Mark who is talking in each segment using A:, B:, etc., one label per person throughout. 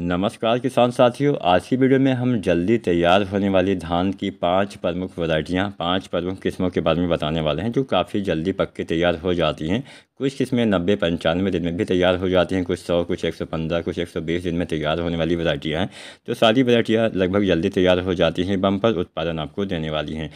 A: नमस्कार किसान साथियों आज की वीडियो में हम जल्दी तैयार होने वाली धान की पांच प्रमुख वरायटियाँ पांच प्रमुख किस्मों के बारे में बताने वाले हैं जो काफ़ी जल्दी पक के तैयार हो जाती हैं कुछ किस्में नब्बे पंचानवे दिन में भी तैयार हो जाती हैं कुछ सौ कुछ एक सौ पंद्रह कुछ एक सौ बीस दिन में तैयार होने वाली वरायटियाँ हैं तो सारी वरायटियाँ लगभग जल्दी तैयार हो जाती हैं बम्पर उत्पादन आपको देने वाली हैं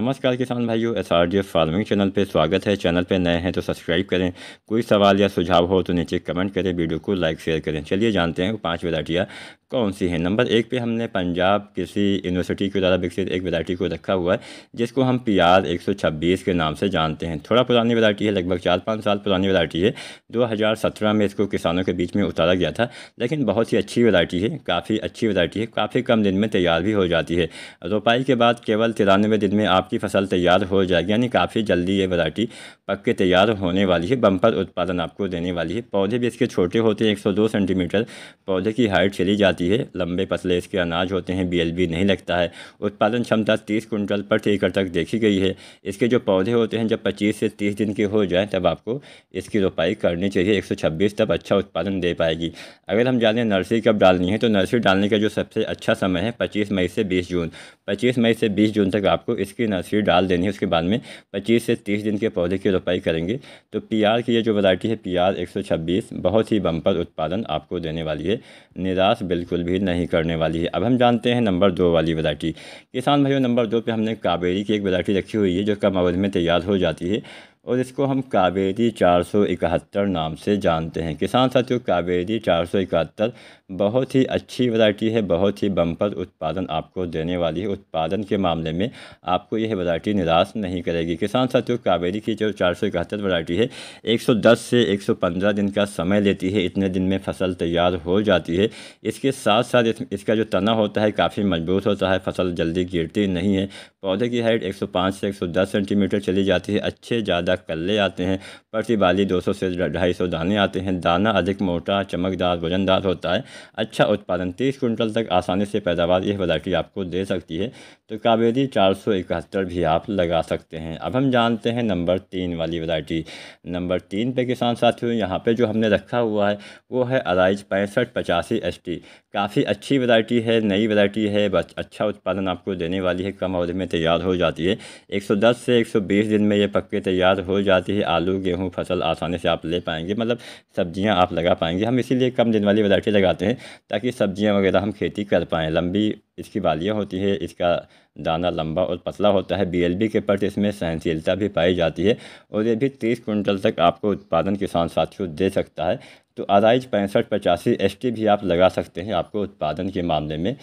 A: नमस्कार किसान भाइयों S R D F farming channel पर स्वागत है चैनल पर नए हैं तो सब्सक्राइब करें कोई सवाल या सुझाव हो तो नीचे कमेंट करें वीडियो को लाइक शेयर करें चलिए जानते हैं पाँच वरायटियाँ कौन सी है नंबर एक पे हमने पंजाब कृषि यूनिवर्सिटी के द्वारा विकसित एक वैरायटी को रखा हुआ है जिसको हम पी आर एक सौ छब्बीस के नाम से जानते हैं थोड़ा पुरानी वैरायटी है लगभग चार पाँच साल पुरानी वैरायटी है दो हज़ार सत्रह में इसको किसानों के बीच में उतारा गया था लेकिन बहुत ही अच्छी वैरायटी है काफ़ी अच्छी वैरायटी है काफ़ी कम दिन में तैयार भी हो जाती है रोपाई के बाद केवल तिरानवे दिन में आपकी फसल तैयार हो जाएगी यानी काफ़ी जल्दी ये वैरायटी पक के तैयार होने वाली है बम्पर उत्पादन आपको देने वाली है पौधे भी इसके छोटे होते हैं एक सौ दो सेंटीमीटर पौधे की हाइट चली जाती जाती है लंबे पतले इसके अनाज होते हैं बी नहीं लगता है उत्पादन क्षमता तीस कुंटल प्रति एकड़ तक देखी गई है इसके जो पौधे होते हैं जब पच्चीस से तीस दिन के हो जाएँ तब आपको इसकी रोपाई करनी चाहिए एक सौ छब्बीस तब अच्छा उत्पादन दे पाएगी अगर हम जाने नर्सरी कब डालनी है तो नर्सरी डालने का जो सबसे अच्छा समय है पच्चीस मई से बीस जून पच्चीस मई से बीस जून तक आपको इसकी नर्सरी डाल देनी है उसके बाद में पच्चीस से तीस दिन के पौधे की रोपाई करेंगे तो पी की ये जो वैरायटी है पी आर बहुत ही बम्पर उत्पादन आपको देने वाली है निराश बिल्कुल बिल्कुल भी नहीं करने वाली है अब हम जानते हैं नंबर दो वाली वैरायटी किसान भाइयों नंबर दो पे हमने कावेरी की एक वैरायटी रखी हुई है जो कम अवधि में तैयार हो जाती है और इसको हम कावेरी चार सौ इकहत्तर नाम से जानते हैं किसान साथियों कावेरी चार सौ इकहत्तर बहुत ही अच्छी वैरायटी है बहुत ही बम्पर उत्पादन आपको देने वाली है उत्पादन के मामले में आपको यह वैरायटी निराश नहीं करेगी किसान साथियों कावेरी की जो चार सौ इकहत्तर वैरायटी है एक सौ दस से एक सौ पंद्रह दिन का समय लेती है इतने दिन में फसल तैयार हो जाती है इसके साथ साथ इसका जो तना होता है काफ़ी मजबूत होता है फसल जल्दी गिरती नहीं है पौधे की हाइट 105 से 110 सेंटीमीटर चली जाती है अच्छे ज़्यादा कल्ले आते हैं प्रति बाली 200 से 250 दाने आते हैं दाना अधिक मोटा चमकदार वजनदार होता है अच्छा उत्पादन 30 कुंटल तक आसानी से पैदावार यह वैरायटी आपको दे सकती है तो कावेरी चार भी आप लगा सकते हैं अब हम जानते हैं नंबर तीन वाली वैरायटी नंबर तीन पर किसान साथियों यहाँ पर जो हमने रखा हुआ है वो है अराइज पैंसठ पचासी एस काफ़ी अच्छी वरायटी है नई वरायटी है अच्छा उत्पादन आपको देने वाली है कम अवधि में तैयार हो जाती है 110 से 120 दिन में ये पक के तैयार हो जाती है आलू गेहूँ फसल आसानी से आप ले पाएंगे मतलब सब्जियाँ आप लगा पाएंगे हम इसीलिए कम दिन वाली वैरायटी लगाते हैं ताकि सब्जियाँ वगैरह हम खेती कर पाएँ लंबी इसकी बालियाँ होती है इसका दाना लंबा और पतला होता है बीएलबी के प्रति इसमें सहनशीलता भी पाई जाती है और ये भी तीस कुंटल तक आपको उत्पादन किसान साथियों दे सकता है तो आदाइज पैंसठ पचासी एस भी आप लगा सकते हैं आपको उत्पादन के मामले में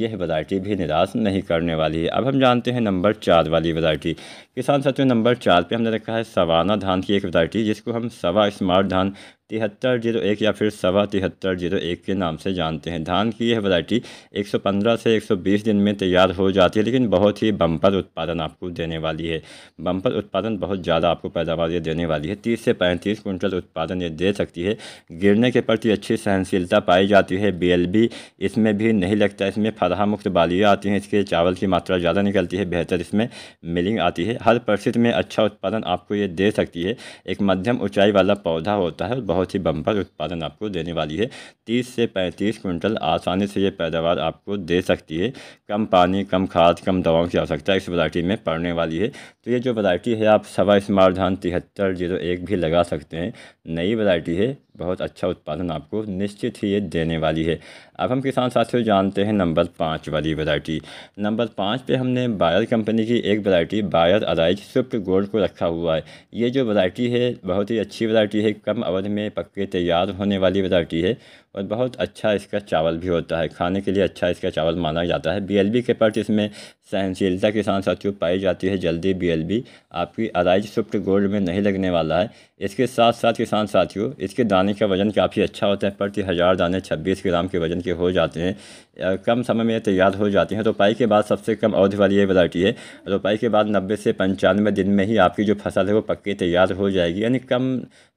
A: यह वैरायटी भी निराश नहीं करने वाली है अब हम जानते हैं नंबर चार वाली वैरायटी किसान साथियों नंबर चार पे हमने रखा है सवाना धान की एक वैरायटी जिसको हम सवा स्मार्ट धान तिहत्तर जीरो एक या फिर सवा तिहत्तर जीरो एक के नाम से जानते हैं धान की यह वैरायटी 115 से 120 दिन में तैयार हो जाती है लेकिन बहुत ही बम्पर उत्पादन आपको देने वाली है बम्पर उत्पादन बहुत ज़्यादा आपको पैदावार ये देने वाली है तीस से पैंतीस कुंटल उत्पादन ये दे सकती है गिरने के प्रति अच्छी सहनशीलता पाई जाती है बी इसमें भी नहीं लगता इसमें फरहा मुक्त बालियाँ आती हैं इसके चावल की मात्रा ज़्यादा निकलती है बेहतर इसमें मिलिंग आती है हर परिस्थिति में अच्छा उत्पादन आपको ये दे सकती है एक मध्यम ऊँचाई वाला पौधा होता है बहुत ही बम्पर उत्पादन आपको देने वाली है तीस से पैंतीस कुंटल आसानी से ये पैदावार आपको दे सकती है कम पानी कम खाद कम दवाओं की आवश्यकता इस वरायटी में पड़ने वाली है तो ये जो वरायटी है आप सवा स्मार धान तिहत्तर जीरो एक भी लगा सकते हैं नई वरायटी है बहुत अच्छा उत्पादन आपको निश्चित ही ये देने वाली है अब हम किसान साथियों जानते हैं नंबर पाँच वाली वैरायटी नंबर पाँच पे हमने बायर कंपनी की एक variety Bayer Arize Swift Gold को रखा हुआ है ये जो वैरायटी है बहुत ही अच्छी वैरायटी है कम अवध में पक्के तैयार होने वाली वैरायटी है और बहुत अच्छा इसका चावल भी होता है खाने के लिए अच्छा इसका चावल माना जाता है बीएलबी के प्रति इसमें सहनशीलता किसान साथियों पाई जाती है जल्दी बीएलबी आपकी अराइज सुप्ट गोल्ड में नहीं लगने वाला है इसके साथ साथ किसान साथियों इसके दाने का वज़न काफ़ी अच्छा होता है प्रति हज़ार दाने छब्बीस ग्राम के वज़न के हो जाते हैं कम समय में तैयार हो जाते हैं रोपाई के बाद सबसे कम अवधि वाली ये वैरायटी है रोपाई के बाद नब्बे से पंचानवे दिन में ही आपकी जो फसल है वो पक्के तैयार हो जाएगी यानी कम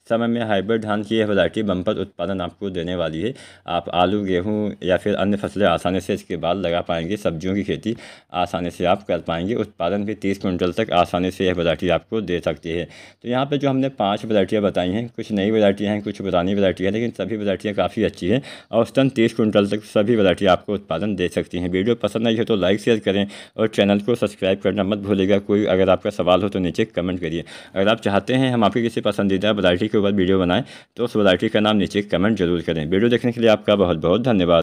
A: समय में हाइब्रिड धान की यह वैरायटी बम्पर उत्पादन आपको देने वाली है आप आलू गेहूं या फिर अन्य फसलें आसानी से इसके बाद लगा पाएंगे सब्जियों की खेती आसानी से आप कर पाएंगे उत्पादन भी तीस क्विंटल तक आसानी से यह वैरायटी आपको दे सकती है तो यहाँ पर जो हमने पाँच वैरायटियाँ बताई हैं कुछ नई वैरायटियाँ हैं कुछ पुरानी वैरायटी है लेकिन सभी वैरायटियाँ काफ़ी अच्छी हैं औसतन तीस क्विंटल तक सभी वैरायटी आपको उत्पादन दे सकती हैं वीडियो पसंद आई है तो लाइक शेयर करें और चैनल को सब्सक्राइब करना मत भूलेगा कोई अगर आपका सवाल हो तो नीचे कमेंट करिए अगर आप चाहते हैं हम आपकी किसी पसंदीदा वैरायटी के ऊपर वीडियो बनाएं तो उस वैरायटी का नाम नीचे कमेंट जरूर करें वीडियो देखने के लिए आपका बहुत बहुत धन्यवाद